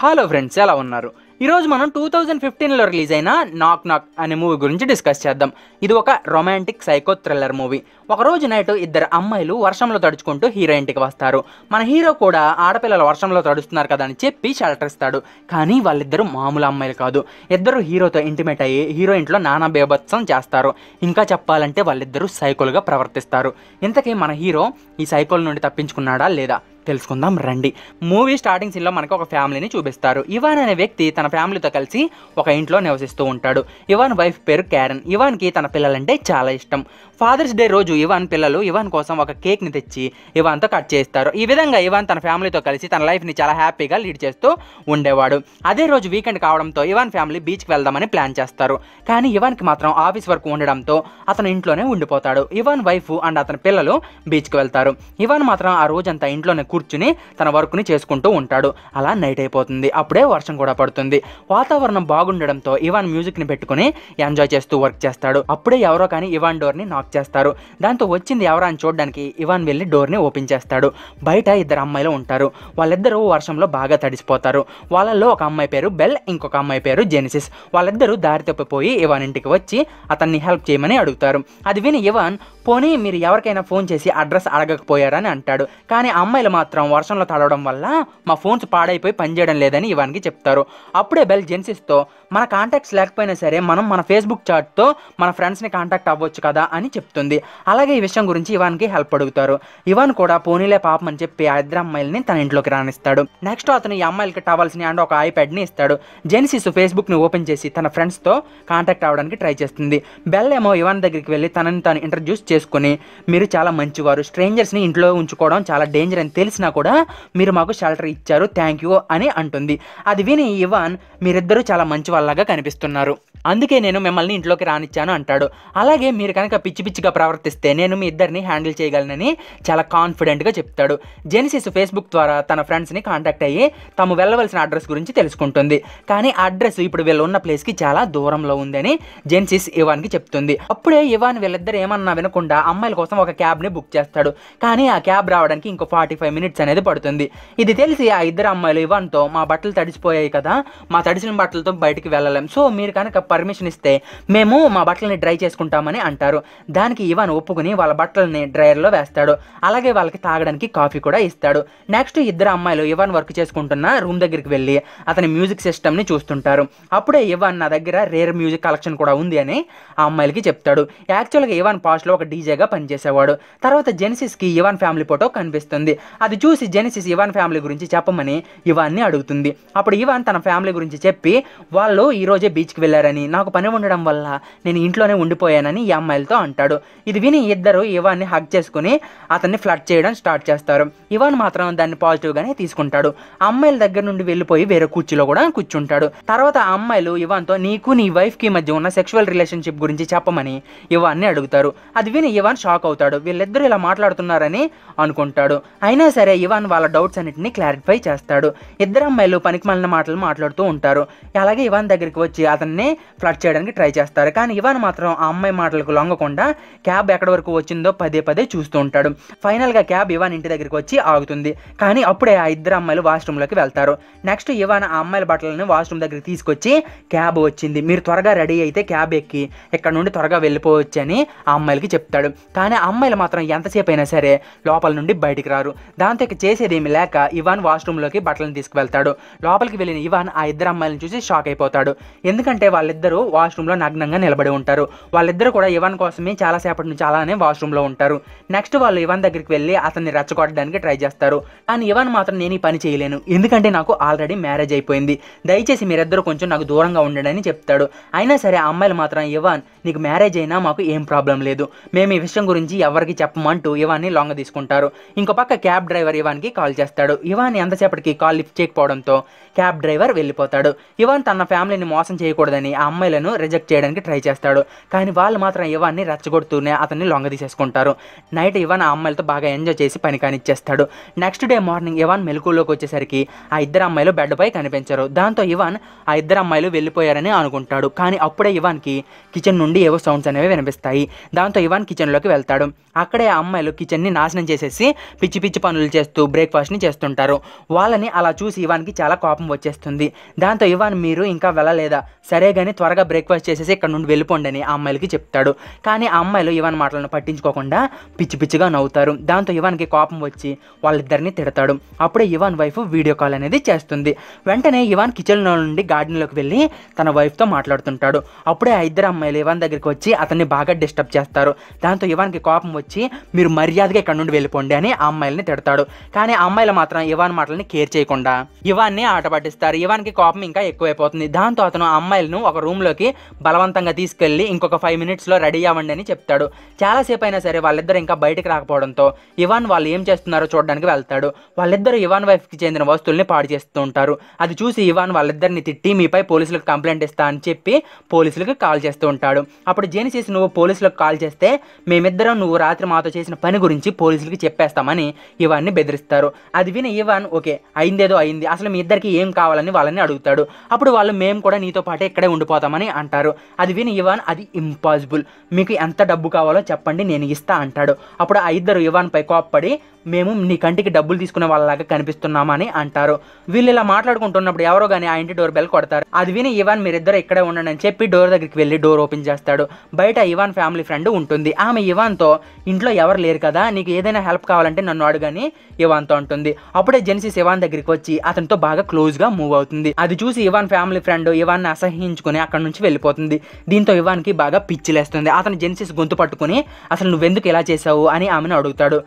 hello friends ఎలా ఉన్నారు ఈరోజు మనం టూ థౌజండ్ ఫిఫ్టీన్లో రిలీజ్ అయిన నాక్ నాక్ అనే మూవీ గురించి డిస్కస్ చేద్దాం ఇది ఒక రొమాంటిక్ సైకో థ్రిల్లర్ మూవీ ఒకరోజు నైట్ ఇద్దరు అమ్మాయిలు వర్షంలో తడుచుకుంటూ హీరో ఇంటికి వస్తారు మన హీరో కూడా ఆడపిల్లలు వర్షంలో తడుస్తున్నారు కదా అని చెప్పి షెల్టర్ ఇస్తాడు కానీ వాళ్ళిద్దరూ మామూలు అమ్మాయిలు కాదు ఇద్దరు హీరోతో ఇంటిమేట్ అయ్యి హీరో ఇంట్లో నానా బేభత్సం చేస్తారు ఇంకా చెప్పాలంటే వాళ్ళిద్దరూ సైకోలుగా ప్రవర్తిస్తారు ఇంతకీ మన హీరో ఈ సైకోల్ నుండి తప్పించుకున్నాడా లేదా తెలుసుకుందాం రండి మూవీ స్టార్టింగ్ సీన్లో మనకు ఒక ఫ్యామిలీని చూపిస్తారు ఇవాన్ అనే వ్యక్తి తన ఫ్యామిలీతో కలిసి ఒక ఇంట్లో నివసిస్తూ ఉంటాడు ఇవాన్ వైఫ్ పేరు క్యారన్ ఇవాన్కి తన పిల్లలంటే చాలా ఇష్టం ఫాదర్స్ డే రోజు ఇవాన్ పిల్లలు ఇవాన్ కోసం ఒక కేక్ని తెచ్చి ఇవాన్తో కట్ చేస్తారు ఈ విధంగా ఇవాన్ తన ఫ్యామిలీతో కలిసి తన లైఫ్ని చాలా హ్యాపీగా లీడ్ చేస్తూ ఉండేవాడు అదే రోజు వీకెండ్ కావడంతో ఇవాన్ ఫ్యామిలీ బీచ్కి వెళ్దామని ప్లాన్ చేస్తారు కానీ ఇవాన్కి మాత్రం ఆఫీస్ వరకు ఉండడంతో అతను ఇంట్లోనే ఉండిపోతాడు ఇవాన్ వైఫ్ అండ్ అతని పిల్లలు బీచ్కి వెళ్తారు ఇవాన్ మాత్రం ఆ రోజంతా ఇంట్లోనే కూర్చుని తన వర్క్ని చేసుకుంటూ ఉంటాడు అలా నైట్ అయిపోతుంది అప్పుడే వర్షం కూడా పడుతుంది వాతావరణం బాగుండడంతో ఇవాన్ మ్యూజిక్ని పెట్టుకుని ఎంజాయ్ చేస్తూ వర్క్ చేస్తాడు అప్పుడే ఎవరో కానీ ఇవాన్ డోర్ని నాక్ చేస్తారు దాంతో వచ్చింది ఎవరో అని చూడడానికి ఇవాన్ వెళ్ళి డోర్ని ఓపెన్ చేస్తాడు బయట ఇద్దరు అమ్మాయిలు ఉంటారు వాళ్ళిద్దరూ వర్షంలో బాగా తడిసిపోతారు వాళ్ళల్లో ఒక అమ్మాయి పేరు బెల్ ఇంకొక అమ్మాయి పేరు జెనిసిస్ వాళ్ళిద్దరూ దారి తప్పిపోయి ఇవాన్ ఇంటికి వచ్చి అతన్ని హెల్ప్ చేయమని అడుగుతారు అది విని ఇవాన్ పోనీ మీరు ఎవరికైనా ఫోన్ చేసి అడ్రస్ అడగకపోయారని అంటాడు కానీ అమ్మాయిలు మాత్రం వర్షంలో తడవడం వల్ల మా ఫోన్స్ పాడైపోయి పనిచేయడం లేదని ఇవానికి చెప్తారు అప్పుడే బెల్ జెన్సిస్తో మన కాంటాక్ట్స్ లేకపోయినా సరే మనం మన ఫేస్బుక్ చాట్తో మన ఫ్రెండ్స్ని కాంటాక్ట్ అవ్వచ్చు కదా అని చెప్తుంది అలాగే ఈ విషయం గురించి ఇవాన్కి హెల్ప్ అడుగుతారు ఇవాన్ కూడా పోనీలే పాపం అని చెప్పి ఆ ఇద్దరు అమ్మాయిల్ని తన ఇంట్లోకి రాణిస్తాడు నెక్స్ట్ అతను ఈ అమ్మాయిలకి టవల్స్ని అండ్ ఒక ఐప్యాడ్ని ఇస్తాడు జెన్సిస్ ఫేస్బుక్ని ఓపెన్ చేసి తన ఫ్రెండ్స్తో కాంటాక్ట్ అవ్వడానికి ట్రై చేస్తుంది బెల్ ఏమో ఇవాన్ దగ్గరికి వెళ్ళి తనని తాను ఇంట్రడ్యూస్ చేసుకుని మీరు చాలా మంచివారు స్ట్రేంజర్స్ని ఇంట్లో ఉంచుకోవడం చాలా డేంజర్ అని తెలిసి తెలిసినా కూడా మీరు మాకు షెల్టర్ ఇచ్చారు థ్యాంక్ యూ అని అంటుంది అది విని ఇవాన్ మీరిద్దరూ చాలా మంచి వాళ్ళగా కనిపిస్తున్నారు అందుకే నేను మిమ్మల్ని ఇంట్లోకి రానిచ్చాను అంటాడు అలాగే మీరు కనుక పిచ్చి పిచ్చిగా ప్రవర్తిస్తే నేను మీ ఇద్దరిని హ్యాండిల్ చేయగలనని చాలా కాన్ఫిడెంట్గా చెప్తాడు జెనిసిస్ ఫేస్బుక్ ద్వారా తన ఫ్రెండ్స్ని కాంటాక్ట్ అయ్యి తాము వెళ్ళవలసిన అడ్రస్ గురించి తెలుసుకుంటుంది కానీ అడ్రస్ ఇప్పుడు వీళ్ళు ఉన్న ప్లేస్కి చాలా దూరంలో ఉందని జెనిసిస్ ఇవాన్కి చెప్తుంది అప్పుడే ఇవాన్ వీళ్ళిద్దరు ఏమన్నా వినకుండా అమ్మాయిల కోసం ఒక క్యాబ్ని బుక్ చేస్తాడు కానీ ఆ క్యాబ్ రావడానికి ఇంకో ఫార్టీ ఫైవ్ మినిట్స్ అనేది పడుతుంది ఇది తెలిసి ఆ ఇద్దరు అమ్మాయిలు ఇవాన్తో మా బట్టలు తడిచిపోయాయి కదా మా తడిసిన బట్టలతో బయటికి వెళ్ళలేం సో మీరు కనుక పర్మిషన్ ఇస్తే మేము మా బట్టలని డ్రై చేసుకుంటామని అంటారు దానికి ఇవాన్ ఒప్పుకుని వాళ్ళ బట్టలని డ్రైయర్లో వేస్తాడు అలాగే వాళ్ళకి తాగడానికి కాఫీ కూడా ఇస్తాడు నెక్స్ట్ ఇద్దరు అమ్మాయిలు ఇవాన్ వర్క్ చేసుకుంటున్న రూమ్ దగ్గరికి వెళ్ళి అతని మ్యూజిక్ సిస్టమ్ని చూస్తుంటారు అప్పుడే ఇవాన్ నా దగ్గర రేర్ మ్యూజిక్ కలెక్షన్ కూడా ఉంది అని ఆ అమ్మాయిలకి చెప్తాడు యాక్చువల్గా ఇవాన్ పాస్ట్లో ఒక డీజేగా పనిచేసేవాడు తర్వాత జెనిసిస్కి ఇవాన్ ఫ్యామిలీ ఫోటో కనిపిస్తుంది అది చూసి జెనిసిస్ ఇవాన్ ఫ్యామిలీ గురించి చెప్పమని ఇవాన్ని అడుగుతుంది అప్పుడు ఇవాన్ తన ఫ్యామిలీ గురించి చెప్పి వాళ్ళు ఈరోజే బీచ్కి వెళ్ళారని కానీ నాకు పని ఉండడం వల్ల నేను ఇంట్లోనే ఉండిపోయానని ఈ అమ్మాయిలతో అంటాడు ఇది విని ఇద్దరు ఇవాన్ని హక్ చేసుకుని అతన్ని ఫ్లడ్ చేయడం స్టార్ట్ చేస్తారు ఇవాన్ మాత్రం దాన్ని పాజిటివ్గానే తీసుకుంటాడు అమ్మాయిల దగ్గర నుండి వెళ్ళిపోయి వేరే కుర్చీలో కూడా కూర్చుంటాడు తర్వాత ఆ అమ్మాయిలు ఇవాన్తో నీకు నీ వైఫ్కి మధ్య ఉన్న సెక్షువల్ రిలేషన్షిప్ గురించి చెప్పమని ఇవాన్ని అడుగుతారు అది విని ఇవాన్ షాక్ అవుతాడు వీళ్ళిద్దరూ ఇలా మాట్లాడుతున్నారని అనుకుంటాడు అయినా సరే ఇవాన్ వాళ్ళ డౌట్స్ అన్నిటిని క్లారిఫై చేస్తాడు ఇద్దరు అమ్మాయిలు పనికి మాటలు మాట్లాడుతూ ఉంటారు అలాగే ఇవాన్ దగ్గరికి వచ్చి అతన్ని ఫ్లడ్ చేయడానికి ట్రై చేస్తారు కానీ ఇవాన్ మాత్రం ఆ అమ్మాయి మాటలకు లొంగకుండా క్యాబ్ ఎక్కడ వరకు వచ్చిందో పదే పదే చూస్తూ ఉంటాడు ఫైనల్గా క్యాబ్ ఇవాన్ ఇంటి దగ్గరికి వచ్చి ఆగుతుంది కానీ అప్పుడే ఆ ఇద్దరు అమ్మాయిలు వాష్రూమ్లోకి వెళ్తారు నెక్స్ట్ ఇవాన్ ఆ అమ్మాయిల బట్టలను వాష్రూమ్ దగ్గరికి తీసుకొచ్చి క్యాబ్ వచ్చింది మీరు త్వరగా రెడీ అయితే క్యాబ్ ఎక్కి ఇక్కడ నుండి త్వరగా వెళ్ళిపోవచ్చు అని ఆ అమ్మాయిలకి చెప్తాడు కానీ ఆ అమ్మాయిలు మాత్రం ఎంతసేపు అయినా సరే లోపల నుండి బయటికి రారు దాంతో ఇక చేసేదేమి లేక ఇవాన్ వాష్రూమ్లోకి బట్టలను తీసుకువెళ్తాడు లోపలికి వెళ్ళిన ఇవాన్ ఆ ఇద్దరు అమ్మాయిలను చూసి షాక్ అయిపోతాడు ఎందుకంటే వాళ్ళ వాళ్ళిద్దరూ వాష్రూమ్లో నగ్నంగా నిలబడి ఉంటారు వాళ్ళిద్దరూ కూడా ఇవాన్ కోసమే చాలాసేపటి నుంచి అలానే వాష్రూమ్లో ఉంటారు నెక్స్ట్ వాళ్ళు ఇవాన్ దగ్గరికి వెళ్ళి అతన్ని రెచ్చగొట్టడానికి ట్రై చేస్తారు కానీ ఇవాన్ మాత్రం నేను ఈ పని చేయలేను ఎందుకంటే నాకు ఆల్రెడీ మ్యారేజ్ అయిపోయింది దయచేసి మీరిద్దరు కొంచెం నాకు దూరంగా ఉండడని చెప్తాడు అయినా సరే ఆ అమ్మాయిలు మాత్రం ఇవాన్ నీకు మ్యారేజ్ అయినా మాకు ఏం ప్రాబ్లం లేదు మేము ఈ విషయం గురించి ఎవరికి చెప్పమంటూ ఇవాన్ని లాంగ్ తీసుకుంటారు ఇంకో పక్క క్యాబ్ డ్రైవర్ ఇవాన్కి కాల్ చేస్తాడు ఇవాన్ ఎంతసేపటికి కాల్ లిఫ్ట్ చేయకపోవడంతో క్యాబ్ డ్రైవర్ వెళ్ళిపోతాడు ఇవాన్ తన ఫ్యామిలీని మోసం చేయకూడదని ఆ అమ్మాయిలను రిజెక్ట్ చేయడానికి ట్రై చేస్తాడు కానీ వాళ్ళు మాత్రం ఇవాన్ని రెచ్చగొడుతూనే అతన్ని లొంగ తీసేసుకుంటారు నైట్ ఇవాన్ ఆ అమ్మాయిలతో బాగా ఎంజాయ్ చేసి పని కానిచ్చేస్తాడు నెక్స్ట్ డే మార్నింగ్ ఇవాన్ మెలకులోకి వచ్చేసరికి ఆ ఇద్దరు అమ్మాయిలు బెడ్పై కనిపించరు దాంతో ఇవాన్ ఆ ఇద్దరు అమ్మాయిలు వెళ్ళిపోయారని అనుకుంటాడు కానీ అప్పుడే ఇవాన్కి కిచెన్ నుండి ఏవో సౌండ్స్ అనేవి వినిపిస్తాయి దాంతో ఇవాన్ కిచెన్లోకి వెళ్తాడు అక్కడే ఆ అమ్మాయిలు కిచెన్ని నాశనం చేసేసి పిచ్చి పిచ్చి పనులు చేస్తూ బ్రేక్ఫాస్ట్ని చేస్తుంటారు వాళ్ళని అలా చూసి ఇవాన్కి చాలా కోపం వచ్చేస్తుంది దాంతో ఇవాన్ మీరు ఇంకా వెళ్ళలేదా సరే కానీ త్వరగా బ్రేక్ఫాస్ట్ చేసేసి ఇక్కడ నుండి వెళ్ళిపోండి అని ఆ అమ్మాయిలకి చెప్తాడు కానీ ఆ అమ్మాయిలు ఇవాన్ మాటలను పట్టించుకోకుండా పిచ్చి పిచ్చిగా నవ్వుతారు దాంతో ఇవాన్కి కోపం వచ్చి వాళ్ళిద్దరిని తిడతాడు అప్పుడే ఇవాన్ వైఫ్ వీడియో కాల్ అనేది చేస్తుంది వెంటనే ఇవాన్ కిచెన్ నుండి గార్డెన్లోకి వెళ్ళి తన వైఫ్తో మాట్లాడుతుంటాడు అప్పుడే ఆ ఇద్దరు అమ్మాయిలు ఇవాన్ దగ్గరికి వచ్చి అతన్ని బాగా డిస్టర్బ్ చేస్తారు దాంతో ఇవాన్కి కోపం వచ్చి మీరు మర్యాదగా ఇక్కడ నుండి వెళ్ళిపోండి అని ఆ అమ్మాయిలని తిడతాడు కానీ ఆ అమ్మాయిలు మాత్రం ఇవాన్ మాటలని కేర్ చేయకుండా ఇవాన్ని ఆట పట్టిస్తారు ఇవాన్కి కోపం ఇంకా ఎక్కువైపోతుంది దాంతో అతను ఆ అమ్మాయిలను ఒక రూమ్లోకి బలవంతంగా తీసుకెళ్ళి ఇంకొక ఫైవ్ మినిట్స్లో రెడీ అవ్వండి అని చెప్తాడు చాలాసేపు అయినా సరే వాళ్ళిద్దరు ఇంకా బయటకు రాకపోవడంతో ఇవాన్ వాళ్ళు ఏం చేస్తున్నారో చూడడానికి వెళ్తాడు వాళ్ళిద్దరు ఇవాన్ వైఫ్కి చెందిన వస్తువుల్ని పాడు చేస్తూ ఉంటారు అది చూసి ఇవాన్ వాళ్ళిద్దరిని తిట్టి మీపై పోలీసులకు కంప్లైంట్ ఇస్తా అని చెప్పి పోలీసులకు కాల్ చేస్తూ ఉంటాడు అప్పుడు చేసి నువ్వు పోలీసులకు కాల్ చేస్తే మేమిద్దరం నువ్వు రాత్రి మాతో చేసిన పని గురించి పోలీసులకి చెప్పేస్తామని ఇవాన్ని బెదిరిస్తారు అది విని ఇవాన్ ఓకే అయిందేదో అయింది అసలు మీ ఇద్దరికి ఏం కావాలని వాళ్ళని అడుగుతాడు అప్పుడు వాళ్ళు మేము కూడా నీతో పాటే ఇక్కడే ఉండిపో వెళ్ళిపోతామని అంటారు అది విని ఇవాన్ అది ఇంపాసిబుల్ మీకు ఎంత డబ్బు కావాలో చెప్పండి నేను ఇస్తా అంటాడు అప్పుడు ఆ ఇద్దరు పై కోప్పడి మేము నీ కంటికి డబ్బులు తీసుకునే వాళ్ళలాగా కనిపిస్తున్నామని అంటారు వీళ్ళు ఇలా మాట్లాడుకుంటున్నప్పుడు ఎవరో కానీ ఆ ఇంటి డోర్ బెల్ కొడతారు అది విని ఇవాన్ మీరిద్దరు ఇక్కడే ఉండండి అని చెప్పి డోర్ దగ్గరికి వెళ్ళి డోర్ ఓపెన్ చేస్తాడు బయట ఇవాన్ ఫ్యామిలీ ఫ్రెండ్ ఉంటుంది ఆమె ఇవాన్తో ఇంట్లో ఎవరు లేరు కదా నీకు ఏదైనా హెల్ప్ కావాలంటే నన్ను అడుగని ఇవాన్తో ఉంటుంది అప్పుడే జెనిసిస్ ఇవాన్ దగ్గరికి వచ్చి అతనితో బాగా క్లోజ్గా మూవ్ అవుతుంది అది చూసి ఇవాన్ ఫ్యామిలీ ఫ్రెండ్ ఇవాన్ని అసహించుకుని అక్కడి నుంచి వెళ్ళిపోతుంది దీంతో ఇవాన్కి బాగా పిచ్చిలేస్తుంది అతను జెన్సిస్ గొంతు పట్టుకుని అసలు నువ్వెందుకు ఇలా చేసావు అని ఆమెను అడుగుతాడు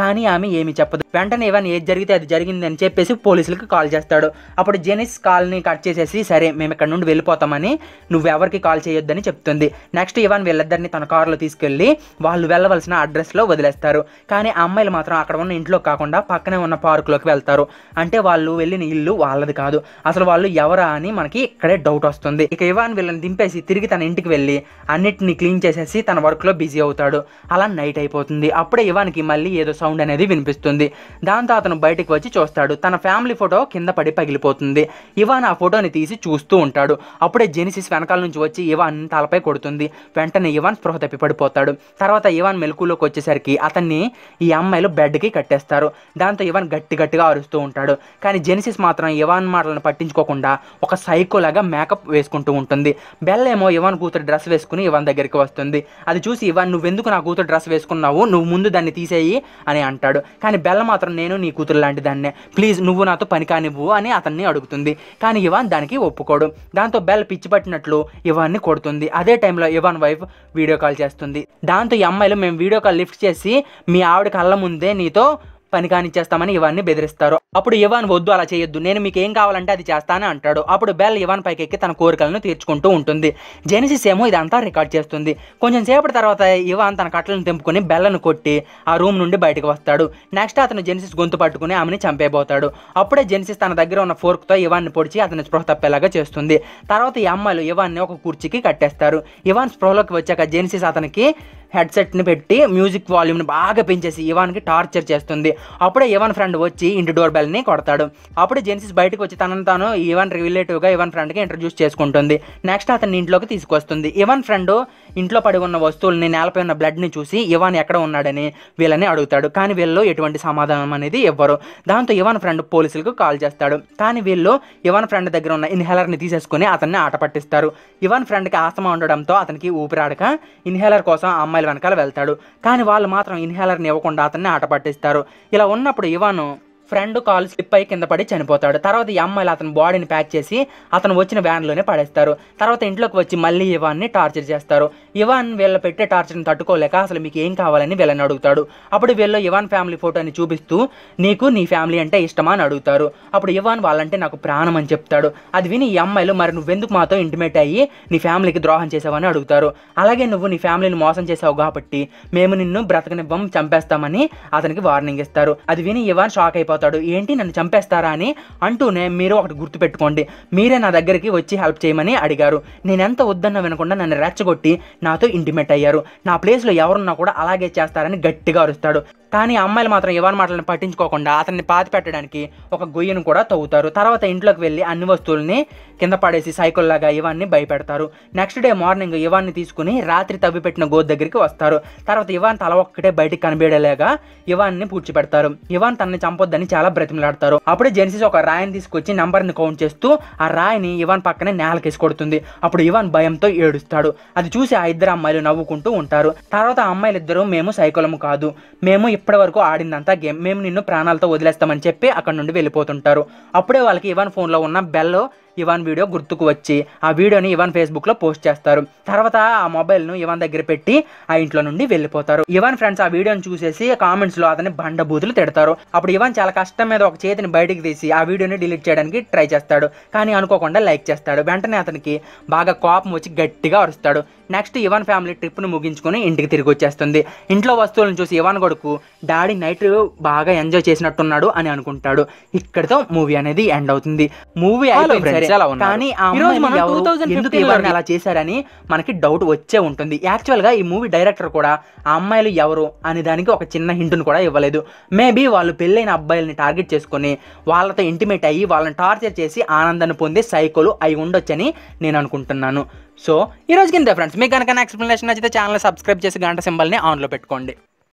కానీ ఆమె ఏమి చెప్పదు వెంటనే ఇవన్నీ ఏది జరిగితే అది జరిగిందని చెప్పేసి పోలీసులకు కాల్ చేస్తాడు అప్పుడు జెనిస్ కాల్ని కట్ చేసేసి సరే మేము ఇక్కడ నుండి వెళ్ళిపోతామని నువ్వెవరికి కాల్ చేయొద్దని చెప్తుంది నెక్స్ట్ ఇవాన్ వీళ్ళిద్దరిని తన కారులో తీసుకెళ్ళి వాళ్ళు వెళ్ళవలసిన అడ్రస్లో వదిలేస్తారు కానీ అమ్మాయిలు మాత్రం అక్కడ ఉన్న ఇంట్లో కాకుండా పక్కనే ఉన్న పార్కులోకి వెళ్తారు అంటే వాళ్ళు వెళ్ళిన ఇల్లు వాళ్ళది కాదు అసలు వాళ్ళు ఎవరా అని మనకి ఇక్కడే డౌట్ వస్తుంది ఇక ఇవాన్ వీళ్ళని దింపేసి తిరిగి తన ఇంటికి వెళ్ళి అన్నిటిని క్లీన్ చేసేసి తన వర్క్లో బిజీ అవుతాడు అలా నైట్ అయిపోతుంది అప్పుడే ఇవాన్కి మళ్ళీ ఏదో సౌండ్ అనేది వినిపిస్తుంది దాంతో అతను బయటకు వచ్చి చూస్తాడు తన ఫ్యామిలీ ఫోటో కింద పడి పగిలిపోతుంది ఇవాన్ ఆ ఫోటోని తీసి చూస్తూ ఉంటాడు అప్పుడే జెనిసిస్ వెనకాల నుంచి వచ్చి ఇవాన్ తలపై కొడుతుంది వెంటనే ఇవాన్ స్పృహ తప్పి పడిపోతాడు తర్వాత ఇవాన్ మెలకులోకి వచ్చేసరికి అతన్ని ఈ అమ్మాయిలు బెడ్కి కట్టేస్తారు దాంతో ఇవాన్ గట్టి గట్టిగా అరుస్తూ ఉంటాడు కానీ జెనిసిస్ మాత్రం ఇవాన్ మాటలను పట్టించుకోకుండా ఒక సైకోలాగా మేకప్ వేసుకుంటూ ఉంటుంది బెల్ ఏమో ఇవాన్ కూతురు డ్రెస్ వేసుకుని ఇవాన్ దగ్గరికి వస్తుంది అది చూసి ఇవాన్ నువ్వెందుకు నా కూతురు డ్రెస్ వేసుకున్నావు నువ్వు ముందు దాన్ని తీసేయి అని అంటాడు కానీ బెల్ల మాత్రం నేను నీ కూతురు లాంటి దాన్నే ప్లీజ్ నువ్వు నాతో పని కానివ్వు అని అతన్ని అడుగుతుంది కానీ ఇవాన్ దానికి ఒప్పుకోడు దాంతో బెల్ పిచ్చి పట్టినట్లు ఇవాన్ని కొడుతుంది అదే టైంలో ఇవాన్ వైఫ్ వీడియో కాల్ చేస్తుంది దాంతో ఈ అమ్మాయిలు మేము వీడియో కాల్ లిఫ్ట్ చేసి మీ ఆవిడ కళ్ళ ముందే నీతో పని కానిచ్చేస్తామని ఇవాన్ని బెదిరిస్తారు అప్పుడు ఇవాన్ వద్దు అలా చేయొద్దు నేను మీకు ఏం కావాలంటే అది చేస్తానని అంటాడు అప్పుడు బెల్ ఇవాన్ పైకెక్కి తన కోరికలను తీర్చుకుంటూ ఉంటుంది జెనిసిస్ ఏమో ఇదంతా రికార్డ్ చేస్తుంది కొంచెం సేపటి తర్వాత ఇవాన్ తన కట్టలను తెంపుకుని బెల్లను కొట్టి ఆ రూమ్ నుండి బయటకు వస్తాడు నెక్స్ట్ అతను జెనిసిస్ గొంతు పట్టుకుని ఆమెని చంపేయబోతాడు అప్పుడే జెనిసిస్ తన దగ్గర ఉన్న ఫోర్క్తో ఇవాన్ని పొడిచి అతని స్పృహ తప్పేలాగా చేస్తుంది తర్వాత ఈ అమ్మాయిలు ఇవాన్ని ఒక కుర్చీకి కట్టేస్తారు ఇవాన్ స్పృహలోకి వచ్చాక జెనిసిస్ అతనికి హెడ్సెట్ని పెట్టి మ్యూజిక్ వాల్యూమ్ని బాగా పెంచేసి ఇవాన్కి టార్చర్ చేస్తుంది అప్పుడే ఇవాన్ ఫ్రెండ్ వచ్చి ఇంటి డోర్ బెల్ని కొడతాడు అప్పుడు జెన్సిస్ బయటకు వచ్చి తనను తాను ఇవాన్ రిలేటివ్గా ఇవాన్ ఫ్రెండ్కి ఇంట్రడ్యూస్ చేసుకుంటుంది నెక్స్ట్ అతన్ని ఇంట్లోకి తీసుకొస్తుంది ఇవాన్ ఫ్రెండ్ ఇంట్లో పడి ఉన్న వస్తువుల్ని నేలపై ఉన్న బ్లడ్ని చూసి ఇవాన్ ఎక్కడ ఉన్నాడని వీళ్ళని అడుగుతాడు కానీ వీళ్ళు ఎటువంటి సమాధానం అనేది ఇవ్వరు దాంతో ఇవాన్ ఫ్రెండ్ పోలీసులకు కాల్ చేస్తాడు కానీ వీళ్ళు ఇవాన్ ఫ్రెండ్ దగ్గర ఉన్న ఇన్హేలర్ని తీసేసుకుని అతన్ని ఆట పట్టిస్తారు ఇవాన్ ఫ్రెండ్కి ఆస్తమా ఉండడంతో అతనికి ఊపిరాడక ఇన్హేలర్ కోసం అమ్మాయిలు వెనకాల వెళ్తాడు కానీ వాళ్ళు మాత్రం ఇన్హేలర్ని ఇవ్వకుండా అతన్ని ఆట పట్టిస్తారు ఇలా ఉన్నప్పుడు ఇవాను ఫ్రెండ్ కాలు స్లిప్ అయి కింద పడి చనిపోతాడు తర్వాత ఈ అమ్మాయిలు అతని బాడీని ప్యాక్ చేసి అతను వచ్చిన వ్యాన్లోనే పడేస్తారు తర్వాత ఇంట్లోకి వచ్చి మళ్ళీ ఇవాన్ని టార్చర్ చేస్తారు ఇవాన్ వీళ్ళ పెట్టే టార్చర్ని తట్టుకోలేక అసలు మీకు ఏం కావాలని వీళ్ళని అడుగుతాడు అప్పుడు వీళ్ళు ఇవాన్ ఫ్యామిలీ ఫోటోని చూపిస్తూ నీకు నీ ఫ్యామిలీ అంటే ఇష్టమా అని అడుగుతారు అప్పుడు ఇవాన్ వాళ్ళంటే నాకు ప్రాణం అని చెప్తాడు అది విని ఈ అమ్మాయిలు మరి నువ్వెందుకు మాతో ఇంటిమేట్ అయ్యి నీ ఫ్యామిలీకి ద్రోహం చేసావని అడుగుతారు అలాగే నువ్వు నీ ఫ్యామిలీని మోసం చేసావు కాబట్టి మేము నిన్ను బ్రతకనివ్వం చంపేస్తామని అతనికి వార్నింగ్ ఇస్తారు అది విని ఇవాన్ షాక్ అయిపోతుంది చనిపోతాడు ఏంటి నన్ను చంపేస్తారా అని అంటూనే మీరు ఒకటి గుర్తుపెట్టుకోండి మీరే నా దగ్గరికి వచ్చి హెల్ప్ చేయమని అడిగారు నేనెంత వద్దన్న వినకుండా నన్ను రెచ్చగొట్టి నాతో ఇంటిమేట్ అయ్యారు నా ప్లేస్లో ఎవరున్నా కూడా అలాగే చేస్తారని గట్టిగా అరుస్తాడు కానీ అమ్మాయిలు మాత్రం ఎవరి మాటలను పట్టించుకోకుండా అతన్ని పాతి పెట్టడానికి ఒక గొయ్యను కూడా తవ్వుతారు తర్వాత ఇంట్లోకి వెళ్ళి అన్ని వస్తువుల్ని కింద పడేసి సైకిల్లాగా ఇవాన్ని భయపెడతారు నెక్స్ట్ డే మార్నింగ్ ఇవాన్ని తీసుకుని రాత్రి తవ్విపెట్టిన గోద దగ్గరికి వస్తారు తర్వాత ఇవాన్ తల ఒక్కటే బయటికి కనిపించలేగా ఇవాన్ని పూడ్చిపెడతారు ఇవాన్ తనని చంపొద్దని చాలా బ్రతిమలాడతారు అప్పుడే జెన్సిస్ ఒక రాయిని తీసుకొచ్చి నంబర్ని కౌంట్ చేస్తూ ఆ రాయిని ఇవాన్ పక్కనే నేలకేసి కొడుతుంది అప్పుడు ఇవాన్ భయంతో ఏడుస్తాడు అది చూసి ఆ ఇద్దరు అమ్మాయిలు నవ్వుకుంటూ ఉంటారు తర్వాత అమ్మాయిలు ఇద్దరు మేము సైకోలము కాదు మేము ఇప్పటి వరకు ఆడిందంతా గేమ్ మేము నిన్ను ప్రాణాలతో వదిలేస్తామని చెప్పి అక్కడ నుండి వెళ్ళిపోతుంటారు అప్పుడే వాళ్ళకి ఇవాన్ ఫోన్లో ఉన్న బెల్లు ఇవాన్ వీడియో గుర్తుకు వచ్చి ఆ వీడియోని ఇవాన్ ఫేస్బుక్లో పోస్ట్ చేస్తారు తర్వాత ఆ మొబైల్ను ఇవాన్ దగ్గర పెట్టి ఆ ఇంట్లో నుండి వెళ్ళిపోతారు ఇవాన్ ఫ్రెండ్స్ ఆ వీడియోని చూసేసి కామెంట్స్లో అతని బండబూతులు తిడతారు అప్పుడు ఇవాన్ చాలా కష్టం మీద ఒక చేతిని బయటికి తీసి ఆ వీడియోని డిలీట్ చేయడానికి ట్రై చేస్తాడు కానీ అనుకోకుండా లైక్ చేస్తాడు వెంటనే అతనికి బాగా కోపం వచ్చి గట్టిగా అరుస్తాడు నెక్స్ట్ ఇవాన్ ఫ్యామిలీ ట్రిప్ను ముగించుకుని ఇంటికి తిరిగి వచ్చేస్తుంది ఇంట్లో వస్తువులను చూసి ఇవాన్ కొడుకు డాడీ నైట్ బాగా ఎంజాయ్ చేసినట్టున్నాడు అని అనుకుంటాడు ఇక్కడితో మూవీ అనేది ఎండ్ అవుతుంది మూవీ అయిపోయింది అలా కానీ ఎందుకు అలా చేశారని మనకి డౌట్ వచ్చే ఉంటుంది యాక్చువల్ గా ఈ మూవీ డైరెక్టర్ కూడా ఆ అమ్మాయిలు ఎవరు అనే దానికి ఒక చిన్న హింట్ను కూడా ఇవ్వలేదు మేబీ వాళ్ళు పెళ్ళైన అబ్బాయిల్ని టార్గెట్ చేసుకుని వాళ్ళతో ఇంటిమేట్ అయ్యి వాళ్ళని టార్చర్ చేసి ఆనందాన్ని పొందే సైకోలు అయి ఉండొచ్చని నేను అనుకుంటున్నాను సో ఈ రోజు కింద ఫ్రెండ్స్ మీకు కనుక ఎక్స్ప్లెనేషన్ నచ్చితే ఛానల్ సబ్స్క్రైబ్ చేసి గంట సింబల్ని ఆన్లో పెట్టుకోండి